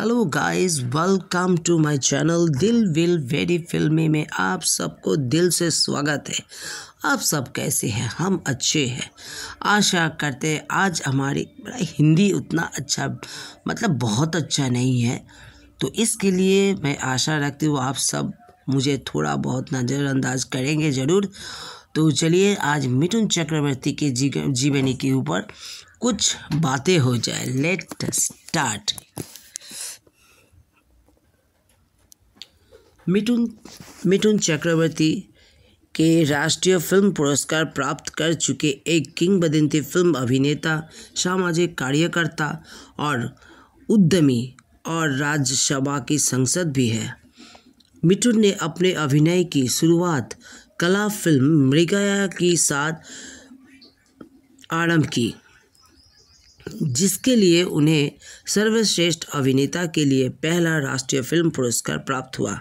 hello guys welcome to my channel Dil will very filmy में आप सबको दिल से स्वागत है आप सब कैसे हैं हम अच्छे हैं आशा करते हैं आज हमारी हिंदी उतना अच्छा मतलब बहुत अच्छा नहीं है तो इसके लिए मैं आशा रखती हूँ आप सब मुझे थोड़ा बहुत नज़रअंदाज करेंगे ज़रूर तो चलिए आज मिथुन चक्रवर्ती के जीवनी के ऊपर कुछ बातें हो जाए लेट स्टार्ट मिटुन मिटुन चक्रवर्ती के राष्ट्रीय फिल्म पुरस्कार प्राप्त कर चुके एक किंगबदंती फिल्म अभिनेता सामाजिक कार्यकर्ता और उद्यमी और राज्यसभा की संसद भी है मिटुन ने अपने अभिनय की शुरुआत कला फिल्म मृगया के साथ आरंभ की जिसके लिए उन्हें सर्वश्रेष्ठ अभिनेता के लिए पहला राष्ट्रीय फिल्म पुरस्कार प्राप्त हुआ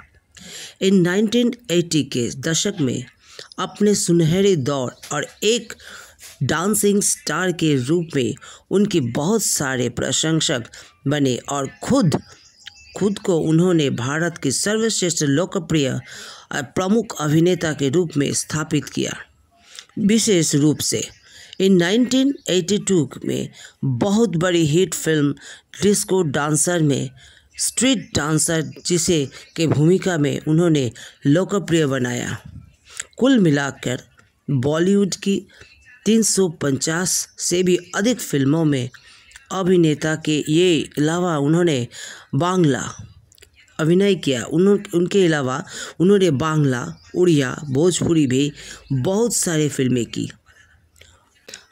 इन 1980 के दशक में अपने सुनहरे दौर और एक डांसिंग स्टार के रूप में उनके बहुत सारे प्रशंसक बने और खुद खुद को उन्होंने भारत के सर्वश्रेष्ठ लोकप्रिय और प्रमुख अभिनेता के रूप में स्थापित किया विशेष रूप से इन 1982 में बहुत बड़ी हिट फिल्म डिस्को डांसर में स्ट्रीट डांसर जिसे के भूमिका में उन्होंने लोकप्रिय बनाया कुल मिलाकर बॉलीवुड की 350 से भी अधिक फिल्मों में अभिनेता के ये अलावा उन्होंने बांग्ला अभिनय किया उन्हों उनके अलावा उन्होंने बांग्ला उड़िया भोजपुरी भी बहुत सारे फिल्में की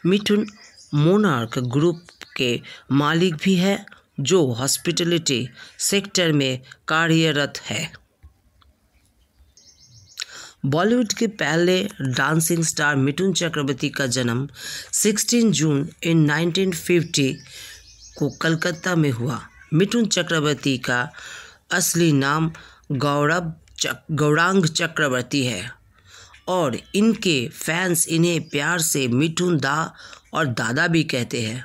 मिठुन मोनार्क ग्रुप के मालिक भी है जो हॉस्पिटलिटी सेक्टर में कार्यरत है बॉलीवुड के पहले डांसिंग स्टार मिथुन चक्रवर्ती का जन्म 16 जून इन 1950 को कलकत्ता में हुआ मिथुन चक्रवर्ती का असली नाम गौरव चक, गौरांग चक्रवर्ती है और इनके फैंस इन्हें प्यार से मिठुन दा और दादा भी कहते हैं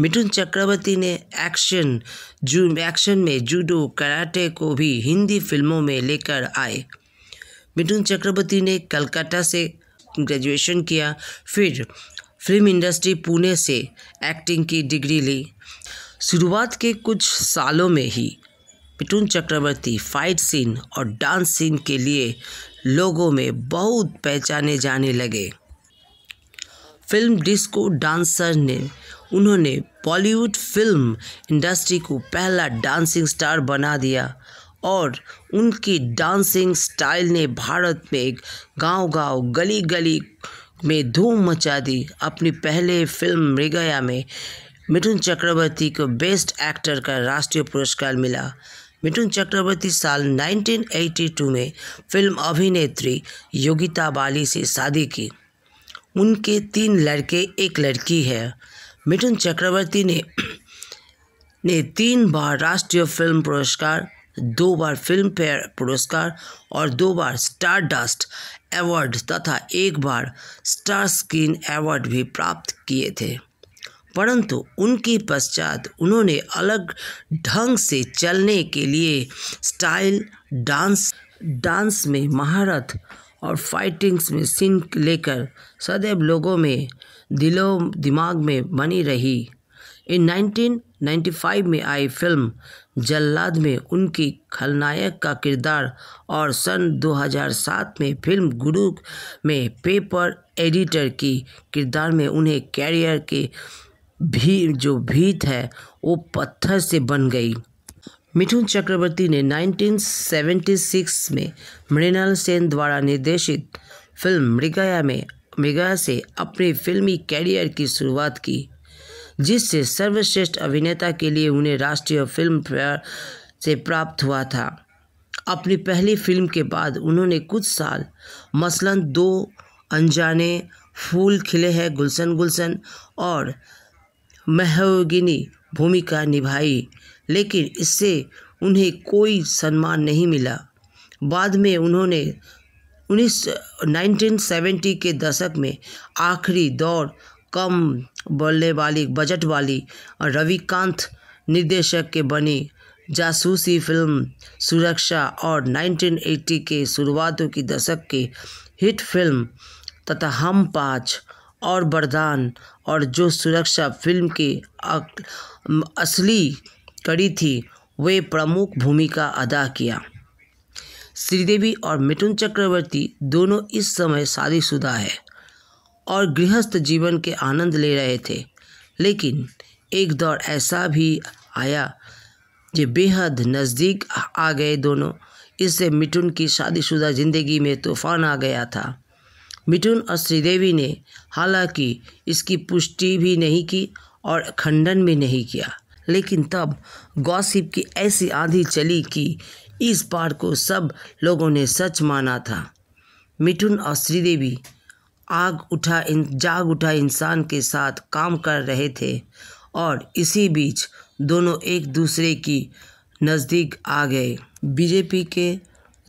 मिठुन चक्रवर्ती ने एक्शन जू एक्शन में जूडो कराटे को भी हिंदी फिल्मों में लेकर आए मिठुन चक्रवर्ती ने कलकत्ता से ग्रेजुएशन किया फिर फिल्म इंडस्ट्री पुणे से एक्टिंग की डिग्री ली शुरुआत के कुछ सालों में ही मिथुन चक्रवर्ती फाइट सीन और डांस सीन के लिए लोगों में बहुत पहचाने जाने लगे फिल्म डिस्को डांसर ने उन्होंने बॉलीवुड फिल्म इंडस्ट्री को पहला डांसिंग स्टार बना दिया और उनकी डांसिंग स्टाइल ने भारत में गांव-गांव गली-गली में धूम मचा दी अपनी पहले फिल्म मृगया में मिथुन चक्रवर्ती को बेस्ट एक्टर का राष्ट्रीय पुरस्कार मिला मिथुन चक्रवर्ती साल 1982 में फिल्म अभिनेत्री योगिता बाली से शादी की उनके तीन लड़के एक लड़की है मिथुन चक्रवर्ती ने ने तीन बार राष्ट्रीय फिल्म पुरस्कार दो बार फिल्म फेयर पुरस्कार और दो बार स्टार डस्ट एवॉर्ड तथा एक बार स्टार स्क्रीन एवॉर्ड भी प्राप्त किए थे परंतु उनके पश्चात उन्होंने अलग ढंग से चलने के लिए स्टाइल डांस डांस में महारत और फाइटिंग्स में सीन लेकर सदैव लोगों में दिलों दिमाग में बनी रही इन 1995 में आई फिल्म जल्लाद में उनकी खलनायक का किरदार और सन 2007 में फिल्म गुरु में पेपर एडिटर की किरदार में उन्हें कैरियर के भी जो भीत है वो पत्थर से बन गई मिथुन चक्रवर्ती ने 1976 में मृणाल सेन द्वारा निर्देशित फिल्म मृगया में मृगया से अपने फिल्मी कैरियर की शुरुआत की जिससे सर्वश्रेष्ठ अभिनेता के लिए उन्हें राष्ट्रीय फिल्म फेयर से प्राप्त हुआ था अपनी पहली फिल्म के बाद उन्होंने कुछ साल मसलन दो अनजाने फूल खिले हैं गुलशन गुलशन और महोगिनी भूमिका निभाई लेकिन इससे उन्हें कोई सम्मान नहीं मिला बाद में उन्होंने उन्नीस नाइनटीन के दशक में आखिरी दौर कम बोलने वाली बजट वाली रविकांत निर्देशक के बनी जासूसी फिल्म सुरक्षा और 1980 के शुरुआतों की दशक के हिट फिल्म तथा हम पाँच और बरदान और जो सुरक्षा फिल्म के असली कड़ी थी वे प्रमुख भूमिका अदा किया श्रीदेवी और मिथुन चक्रवर्ती दोनों इस समय शादीशुदा है और गृहस्थ जीवन के आनंद ले रहे थे लेकिन एक दौर ऐसा भी आया जो बेहद नज़दीक आ गए दोनों इससे मिथुन की शादीशुदा ज़िंदगी में तूफान आ गया था मिथुन और श्रीदेवी ने हालांकि इसकी पुष्टि भी नहीं की और खंडन भी नहीं किया लेकिन तब गॉसिप की ऐसी आंधी चली कि इस बार को सब लोगों ने सच माना था मिठुन और श्रीदेवी आग उठा इन जाग उठा इंसान के साथ काम कर रहे थे और इसी बीच दोनों एक दूसरे की नज़दीक आ गए बीजेपी के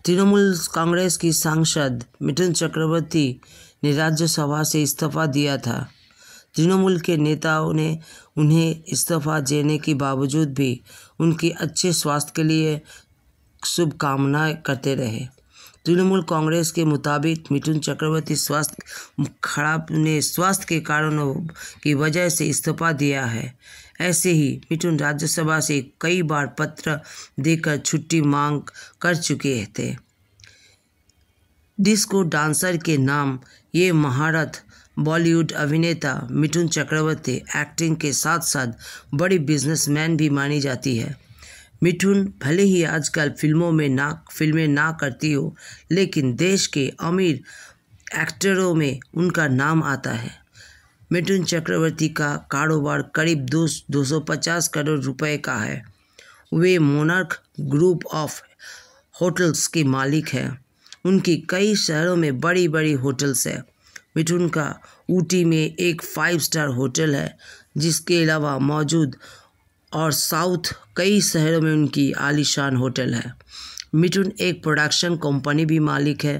तृणमूल कांग्रेस की सांसद मिठुन चक्रवर्ती ने राज्यसभा से इस्तीफा दिया था तृणमूल के नेताओं ने उन्हें इस्तीफा देने के बावजूद भी उनके अच्छे स्वास्थ्य के लिए शुभकामनाएं करते रहे तृणमूल कांग्रेस के मुताबिक मिथुन चक्रवर्ती स्वास्थ्य खराब ने स्वास्थ्य के कारणों की वजह से इस्तीफा दिया है ऐसे ही मिथुन राज्यसभा से कई बार पत्र देकर छुट्टी मांग कर चुके थे डिस्को डांसर के नाम ये महारथ बॉलीवुड अभिनेता मिठुन चक्रवर्ती एक्टिंग के साथ साथ बड़ी बिजनेसमैन भी मानी जाती है मिठुन भले ही आजकल फिल्मों में ना फिल्में ना करती हो लेकिन देश के अमीर एक्टरों में उनका नाम आता है मिठुन चक्रवर्ती का कारोबार करीब दो दो सौ पचास करोड़ रुपए का है वे मोनार्क ग्रुप ऑफ होटल्स के मालिक हैं उनकी कई शहरों में बड़ी बड़ी होटल्स हैं मिठुन का ऊटी में एक फाइव स्टार होटल है जिसके अलावा मौजूद और साउथ कई शहरों में उनकी आलीशान होटल है मिठुन एक प्रोडक्शन कंपनी भी मालिक है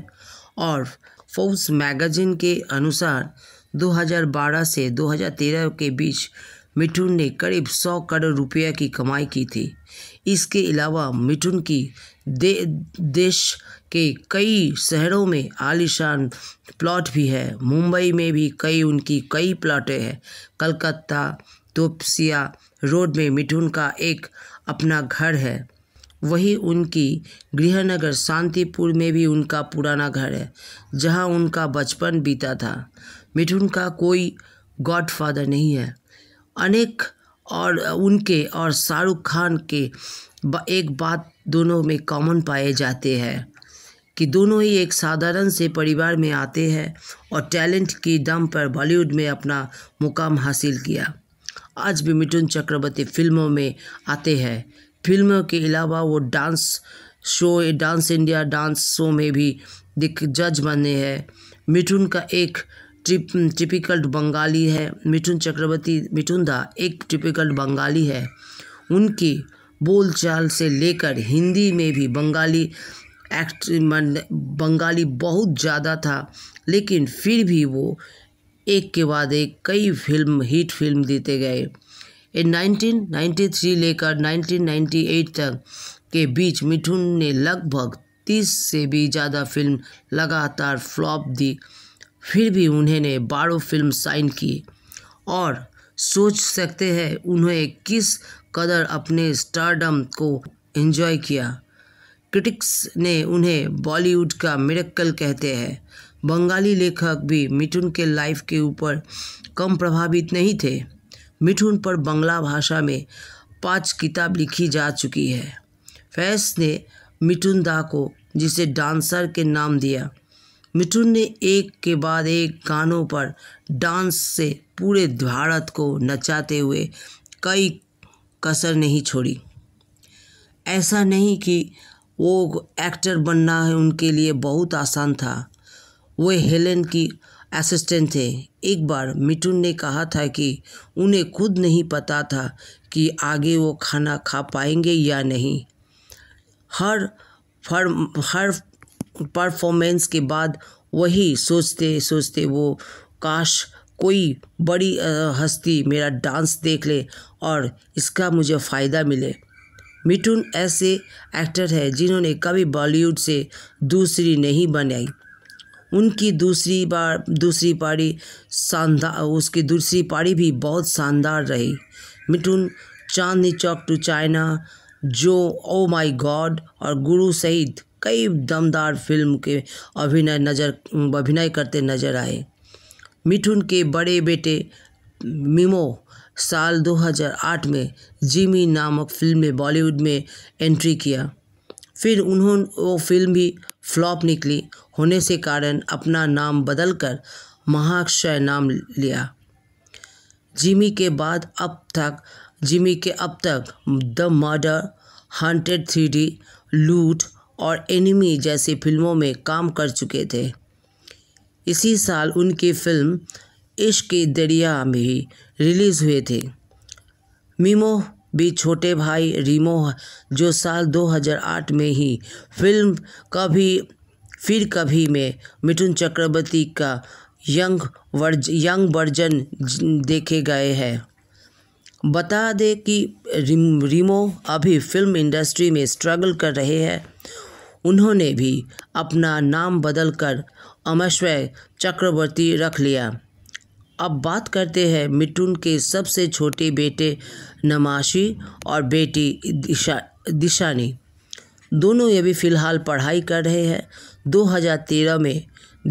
और फोर्स मैगजीन के अनुसार 2012 से 2013 के बीच मिठुन ने करीब 100 करोड़ रुपया की कमाई की थी इसके अलावा मिठुन की दे, देश के कई शहरों में आलीशान प्लॉट भी है मुंबई में भी कई उनकी कई प्लॉटें हैं कलकत्ता तोपसिया रोड में मिठुन का एक अपना घर है वही उनकी गृहनगर शांतिपुर में भी उनका पुराना घर है जहां उनका बचपन बीता था मिठुन का कोई गॉडफादर नहीं है अनेक और उनके और शाहरुख खान के एक बात दोनों में कॉमन पाए जाते हैं कि दोनों ही एक साधारण से परिवार में आते हैं और टैलेंट की दम पर बॉलीवुड में अपना मुकाम हासिल किया आज भी मिथुन चक्रवर्ती फिल्मों में आते हैं फिल्मों के अलावा वो dance show dance India dance show में भी दिख जज बने हैं मिठुन का एक ट्रिप टिपिकल बंगाली है मिठुन चक्रवर्ती मिठुन दा एक टिपिकल बंगाली है उनकी बोलचाल से लेकर हिंदी में भी बंगाली एक्ट बंगाली बहुत ज़्यादा था लेकिन फिर भी वो एक के बाद एक कई फिल्म हिट फिल्म देते गए इन 1993 लेकर 1998 तक के बीच मिठुन ने लगभग तीस से भी ज़्यादा फिल्म लगातार फ्लॉप दी फिर भी उन्होंने बारह फिल्म साइन की और सोच सकते हैं उन्हें किस कदर अपने स्टारडम को एंजॉय किया क्रिटिक्स ने उन्हें बॉलीवुड का मिरक्कल कहते हैं बंगाली लेखक भी मिठुन के लाइफ के ऊपर कम प्रभावित नहीं थे मिठुन पर बंगला भाषा में पांच किताब लिखी जा चुकी है फैस ने मिठुन दा को जिसे डांसर के नाम दिया मिठुन ने एक के बाद एक गानों पर डांस से पूरे भारत को नचाते हुए कई कसर नहीं छोड़ी ऐसा नहीं कि वो एक्टर बनना है उनके लिए बहुत आसान था वे हेलेन की असिस्टेंट थे एक बार मिटुन ने कहा था कि उन्हें खुद नहीं पता था कि आगे वो खाना खा पाएंगे या नहीं हर फर हर परफॉर्मेंस के बाद वही सोचते सोचते वो काश कोई बड़ी हस्ती मेरा डांस देख ले और इसका मुझे फ़ायदा मिले मिठुन ऐसे एक्टर हैं जिन्होंने कभी बॉलीवुड से दूसरी नहीं बनाई उनकी दूसरी बार दूसरी पारी शानदार उसकी दूसरी पारी भी बहुत शानदार रही मिठुन चांदनी चौक टू चाइना जो ओ माय गॉड और गुरु सहित कई दमदार फिल्म के अभिनय नजर अभिनय करते नजर आए मिठुन के बड़े बेटे मिमो साल 2008 में जिमी नामक फिल्म में बॉलीवुड में एंट्री किया फिर उन्होंने वो फिल्म भी फ्लॉप निकली होने से कारण अपना नाम बदलकर महाक्षय नाम लिया जिमी के बाद अब तक जिमी के अब तक the murder haunted three D Loot और एनिमी जैसी फिल्मों में काम कर चुके थे इसी साल उनकी फिल्म इश्क दरिया में ही रिलीज़ हुए थे मीमो भी छोटे भाई रीमो जो साल 2008 में ही फिल्म कभी फिर कभी में मिथुन चक्रवर्ती का यंग वर्ज यंग वर्जन देखे गए हैं बता दें कि रीमो रिमो अभी फिल्म इंडस्ट्री में स्ट्रगल कर रहे हैं उन्होंने भी अपना नाम बदलकर अमश्वय चक्रवर्ती रख लिया अब बात करते हैं मिठुन के सबसे छोटे बेटे नमाशी और बेटी दिशा दिशानी दोनों भी फ़िलहाल पढ़ाई कर रहे हैं 2013 में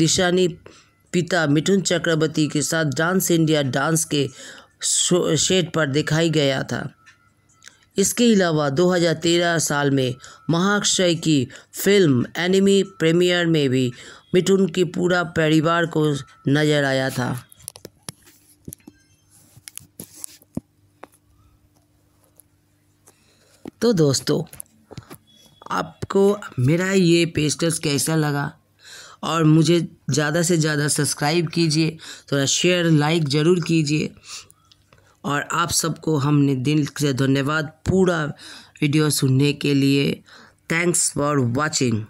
दिशानी पिता मिठुन चक्रवर्ती के साथ डांस इंडिया डांस के शेड पर दिखाई गया था इसके अलावा 2013 साल में महाक्षय की फिल्म एनिमी प्रीमियर में भी मिठुन के पूरा परिवार को नजर आया था तो दोस्तों आपको मेरा ये पेस्टर्स कैसा लगा और मुझे ज़्यादा से ज़्यादा सब्सक्राइब कीजिए थोड़ा शेयर लाइक ज़रूर कीजिए और आप सबको हमने दिल से धन्यवाद पूरा वीडियो सुनने के लिए थैंक्स फॉर वाचिंग